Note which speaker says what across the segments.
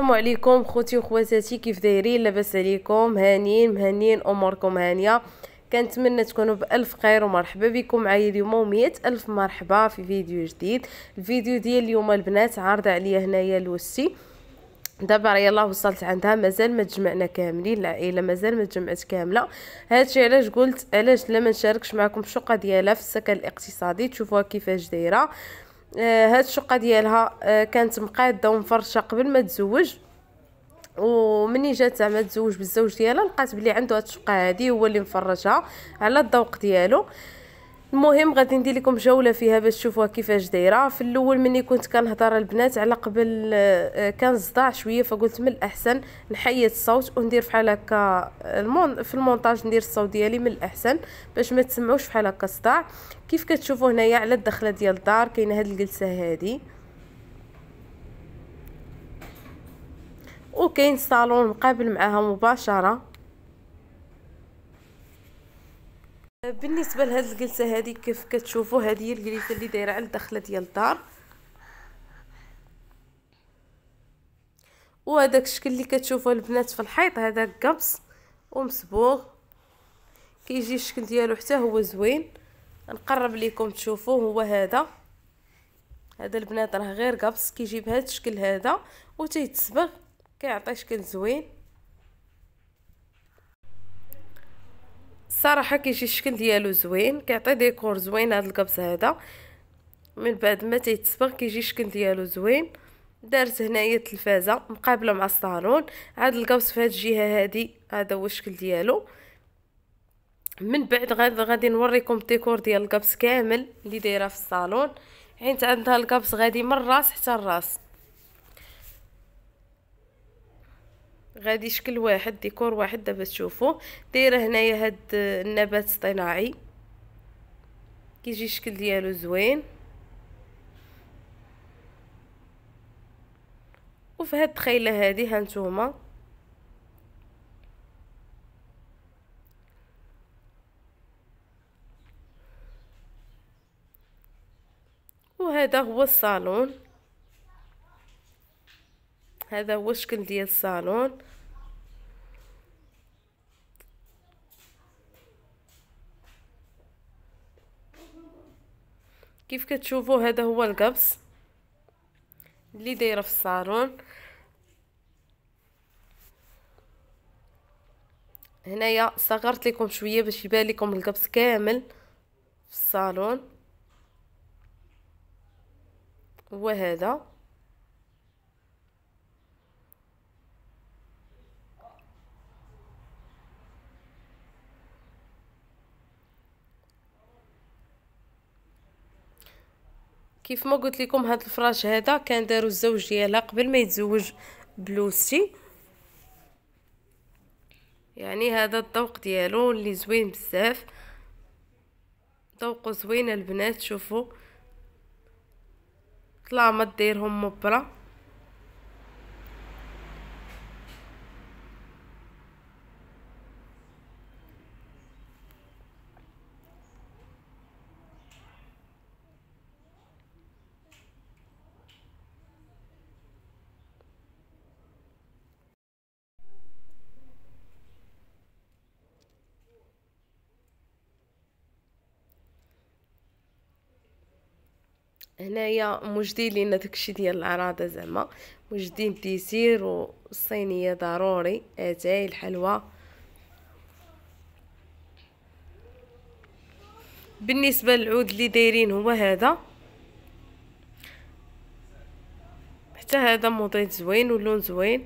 Speaker 1: السلام عليكم خوتي وخواتاتي كيف دايرين لاباس عليكم هانيين مهنيين اموركم هانيه كنتمنى تكونوا بالف خير ومرحبا بكم معايا اليوم و الف مرحبا في فيديو جديد الفيديو ديال اليوم البنات عارضه عليا هنايا لوسي دابا راه يلا وصلت عندها مازال ما تجمعنا كاملين العائله مازال ما تجمعت كامله هادشي علاش قلت علاش لا ما نشاركش معكم الشقه ديالها في السكن الاقتصادي تشوفوها كيفاش دايره آه، هاد الشقه ديالها آه، كانت مقاده ومفرشه قبل ما تزوج ومني جات زعما تزوج بالزوج ديالها لقات بلي عنده هاد الشقه هادي هو اللي مفرشها على الذوق ديالو المهم غادي ندير لكم جوله فيها باش تشوفوها كيفاش دايره في الاول مني كنت كنهضر البنات على قبل آه، كان صداع شويه فقلت من الاحسن نحيد الصوت وندير فحال هكا آه، المون في المونتاج ندير الصوت ديالي من الاحسن باش ما تسمعوش بحال هكا صداع كيف كتشوفوا هنايا على الدخله ديال الدار كاينه هاد الجلسه هادي وكاين صالون مقابل معاها مباشره بالنسبه لهاد الجلسه هذه كيف كتشوفوا هذه هي الجلسه اللي دايره على الدخله ديال الدار وهذاك الشكل اللي كتشوفوا البنات في الحيط هذا قبص ومصبوغ كيجي الشكل ديالو حتى هو زوين نقرب لكم تشوفوه هو هذا هذا البنات راه غير قبص كيجي بهذا الشكل هذا وتيتصبغ كيعطي شكل زوين صراحه كيجي الشكل ديالو زوين كيعطي ديكور زوين هذا القبص هذا من بعد ما تيتصبغ كيجي الشكل ديالو زوين دارت هنايا التلفازه مقابله مع الصالون عاد القبص في هاد الجهه هادي هذا هو الشكل ديالو من بعد غادي غادي نوريكم الديكور ديال القبص كامل اللي دايره في الصالون حيت عندها القبص غادي من الراس حتى الراس غادي شكل واحد ديكور واحد دابا تشوفوه دايره هنايا هاد النبات الصناعي كيجي الشكل ديالو زوين وفي هاد التخيله هادي هانتوما وهذا هو الصالون هذا هو الشكل ديال الصالون كيف كتشوفوا هذا هو القبص اللي دايره في الصالون هنايا صغرت لكم شويه باش يبان لكم القبص كامل في الصالون وهذا كيف ما قلت لكم هذا الفراش هذا كان داروا الزوج ديالها قبل ما يتزوج بلوستي يعني هذا الطوق ديالو اللي زوين بزاف ذوقه زوين البنات شوفوا طلع ما ديرهم مبره هنايا موجدين لينا داكشي ديال العراضه زعما موجدين الديسير والصينيه ضروري اتاي الحلوى بالنسبه للعود اللي دايرين هو هذا حتى هذا موديل زوين واللون زوين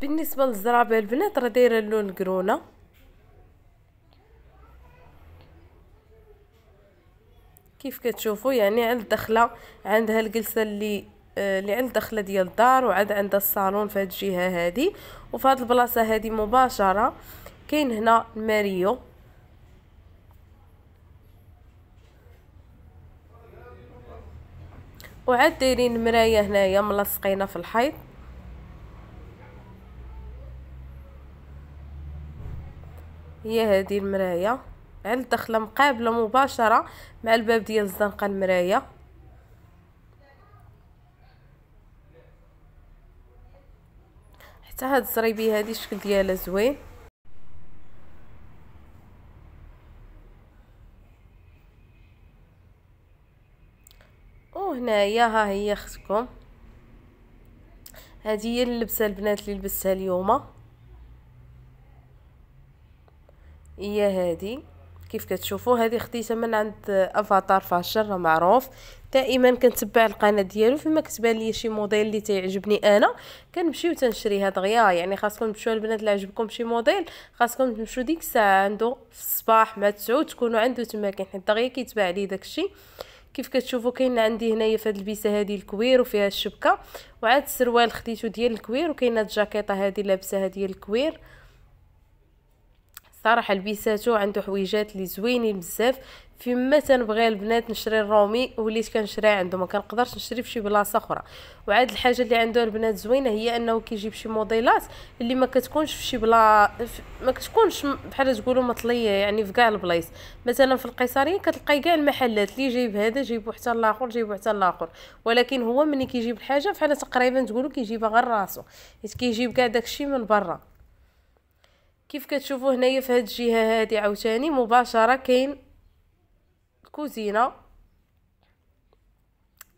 Speaker 1: بالنسبه للزرابه البنات راه دايره اللون كرونه كيف كتشوفوا يعني عند الدخله عندها الجلسه اللي آه، اللي عند الدخله ديال الدار وعاد عندها الصالون في هاد الجهه هادي وفي هاد البلاصه هادي مباشره كاين هنا الماريو وعاد دايرين مرايه هنايا ملصقينه في الحيط هي هذه المرايه عند الدخله مقابله مباشره مع الباب ديال الزنقه المرايه حتى هاد الزريبيه هادي الشكل ديالها زوين وهنايا ها هي اختكم هذه هي اللبسه البنات اللي لبستها اليوم هي هذه كيف كتشوفوا هذه خديتها من عند افاتار فاشر راه معروف دائما كنتبع القناه ديالو فيما كتبان لي شي موديل اللي تيعجبني انا كنمشي وتنشريها دغيا يعني خاصكم تمشيو البنات اللي عجبكم شي موديل خاصكم تمشيو ديك الساعه عنده في الصباح مع 9 تكونوا عنده تما كاين حيت دغيا كيتباع لي داكشي كيف كتشوفوا كاين عندي هنايا في هذه البيسه هذه الكوير وفيها الشبكه وعاد السروال خديتو ديال الكوير وكاينه الجاكيطه هذه لابسه ديال الكوير صراحه لبساتو عنده حويجات اللي زوينين بزاف فيما تنبغي البنات نشري الرومي وليت كنشري عنده ما كنقدرش نشري فشي بلاصه اخرى وعاد الحاجه اللي عنده البنات زوينه هي انه كيجيب شي موديلات اللي ما كتكونش فشي بلا ما كتكونش بحال تقولوا مطليه يعني في كاع البلايص مثلا في القيصريه كتلقاي كاع المحلات اللي جايب هذا جايبو حتى الاخر جايبو حتى الاخر ولكن هو ملي كيجيب الحاجه فحال تقريبا تقولوا كيجيبها غير راسو حيت كيجيب كاع داكشي من برا كيف كتشوفوا هنايا في هذه الجهه هادي عاوتاني مباشره كاين الكوزينه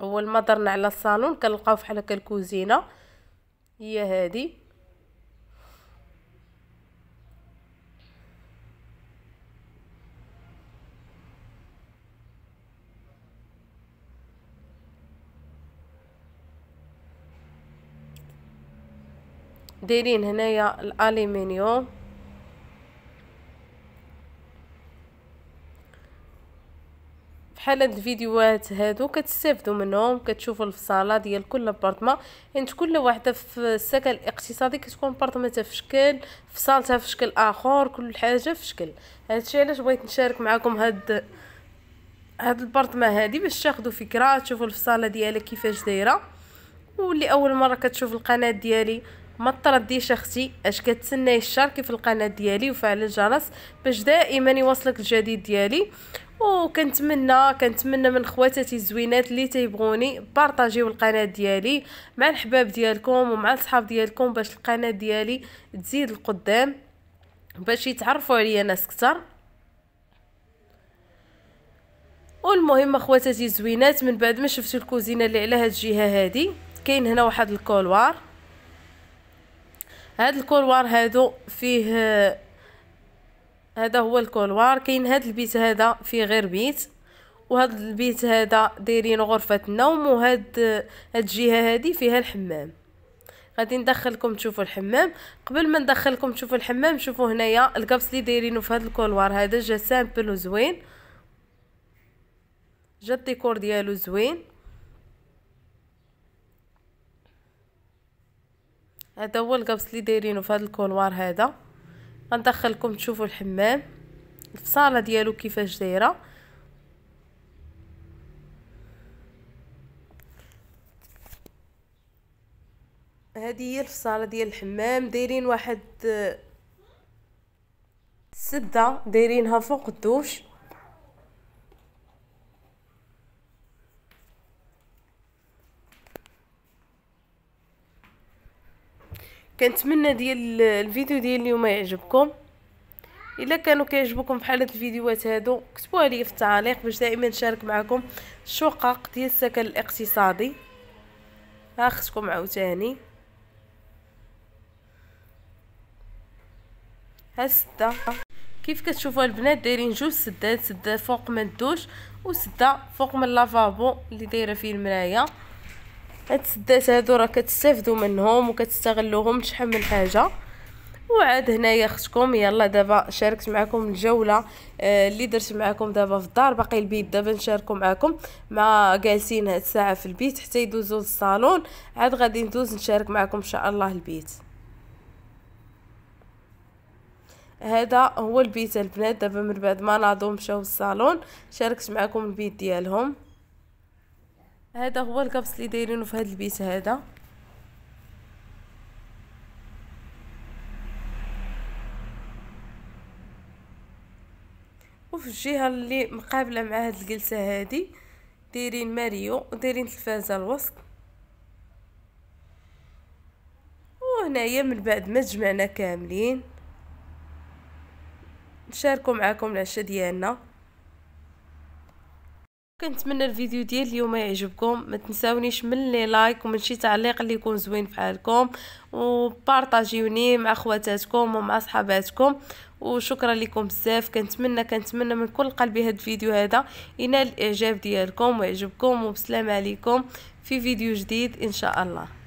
Speaker 1: اول ما درنا على الصالون كنلقاو فحال هكا الكوزينه هي هادي دايرين هنايا الالومنيوم بحال هاد الفيديوهات هادو كتستافدوا منهم كتشوفوا الفصاله ديال كل ابارتمون حيت كل وحده في السكن الاقتصادي كتكون ابارتمنتها في شكل فصالتها في شكل اخر كل حاجه في شكل هادشي علاش بغيت نشارك معكم هاد هاد البارتمه هادي باش تاخذوا فكره تشوفوا الفصاله ديالها كيفاش دايره واللي اول مره كتشوف القناه ديالي ما ترديش اختي اش كتسناي يشاركي في القناه ديالي وفعل الجرس باش دائما يوصلك الجديد ديالي وكنتمنى كنتمنى من خواتاتي الزوينات اللي تيبغوني بارطاجيو القناه ديالي مع الحباب ديالكم ومع الصحاب ديالكم باش القناه ديالي تزيد القدام باش يتعرفوا عليا ناس كتر والمهم اخواتاتي الزوينات من بعد ما شفتوا الكوزينه اللي على هاد الجهه هادي كاين هنا واحد الكولوار هاد الكولوار هادو فيه هذا هو الكولوار كاين هاد البيت هذا فيه غير بيت وهاد البيت هذا دايرين غرفه نوم وهاد هاد الجهه هادي فيها الحمام غادي ندخلكم تشوفوا الحمام قبل ما ندخلكم تشوفوا الحمام شوفوا هنايا الكابس اللي دايرينه في هاد الكولوار هذا جا سامبل وزوين جا الديكور ديالو زوين هذا هو القبس اللي دايرينه في هذا الكولوار هذا غندخلكم تشوفوا الحمام الفصاله ديالو كيفاش دايره هذه هي الفصاله ديال الحمام دايرين واحد آه، سده دايرينها فوق الدوش كنتمنى ديال الفيديو ديال اليوم يعجبكم الا كانوا كيعجبكم بحال هاد الفيديوهات هادو كتبوها لي في التعليق باش دائما نشارك معكم الشقق ديال السكن الاقتصادي ها خصكم عاوتاني ها كيف كتشوفوا البنات دايرين جوج سدات سده فوق من الدوش وسده فوق من لافابو اللي دايره فيه المرايه السدات هادو راه كتستافدوا منهم وكتستغلوهم شحال من حاجه وعاد هنايا اختكم يلا دابا شاركت معكم الجوله آه، اللي درت معكم دابا في الدار باقي البيت دابا نشاركو معكم مع جالسين هاد الساعه في البيت حتى يدوزو للصالون عاد غادي ندوز نشارك معكم ان شاء الله البيت هذا هو البيت البنات دابا من بعد ما ناضوا مشاو للصالون شاركت معكم البيت ديالهم هذا هو الكبس اللي دايرينه في هذا البيس هذا وفي الجهه اللي مقابله مع هاد الجلسه هادي دايرين ماريو ودايرين تلفازه الوسط وهنايا من بعد ما جمعنا كاملين نشاركوا معكم العشاء ديالنا كنتمنى الفيديو ديال اليوم يعجبكم ما تنساونيش من لي لايك ومن شي تعليق اللي يكون زوين فحالكم وبارطاجيوني مع خواتاتكم ومع صحاباتكم وشكرا لكم بزاف كنتمنى كنتمنى من كل قلبي هاد الفيديو هذا ينال الاعجاب ديالكم ويعجبكم وبسلام عليكم في فيديو جديد ان شاء الله